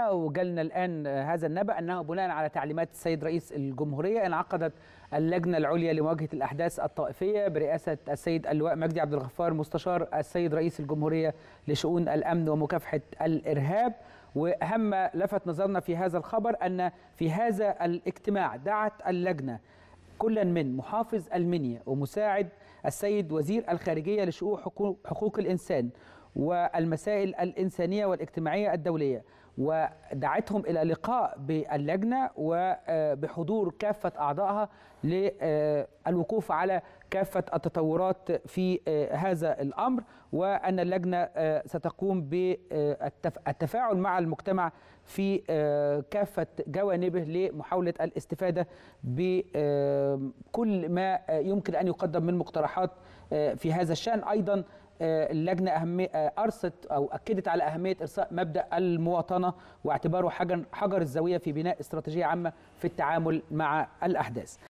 وجالنا الآن هذا النبأ أنه بناء على تعليمات السيد رئيس الجمهورية انعقدت اللجنة العليا لمواجهة الأحداث الطائفية برئاسة السيد اللواء مجدي عبد الغفار مستشار السيد رئيس الجمهورية لشؤون الأمن ومكافحة الإرهاب وأهم لفت نظرنا في هذا الخبر أن في هذا الاجتماع دعت اللجنة كلا من محافظ المنيا ومساعد السيد وزير الخارجية لشؤون حقوق الإنسان والمسائل الإنسانية والاجتماعية الدولية ودعتهم الى لقاء باللجنه وبحضور آه، كافه اعضائها للوقوف آه، على كافه التطورات في آه، هذا الامر وان اللجنه ستقوم بالتفاعل مع المجتمع في كافه جوانبه لمحاوله الاستفاده بكل ما يمكن ان يقدم من مقترحات في هذا الشان ايضا اللجنه أهمية أرست او اكدت على اهميه ارساء مبدا المواطنه الحصانه واعتباره حجر الزاويه في بناء استراتيجيه عامه في التعامل مع الاحداث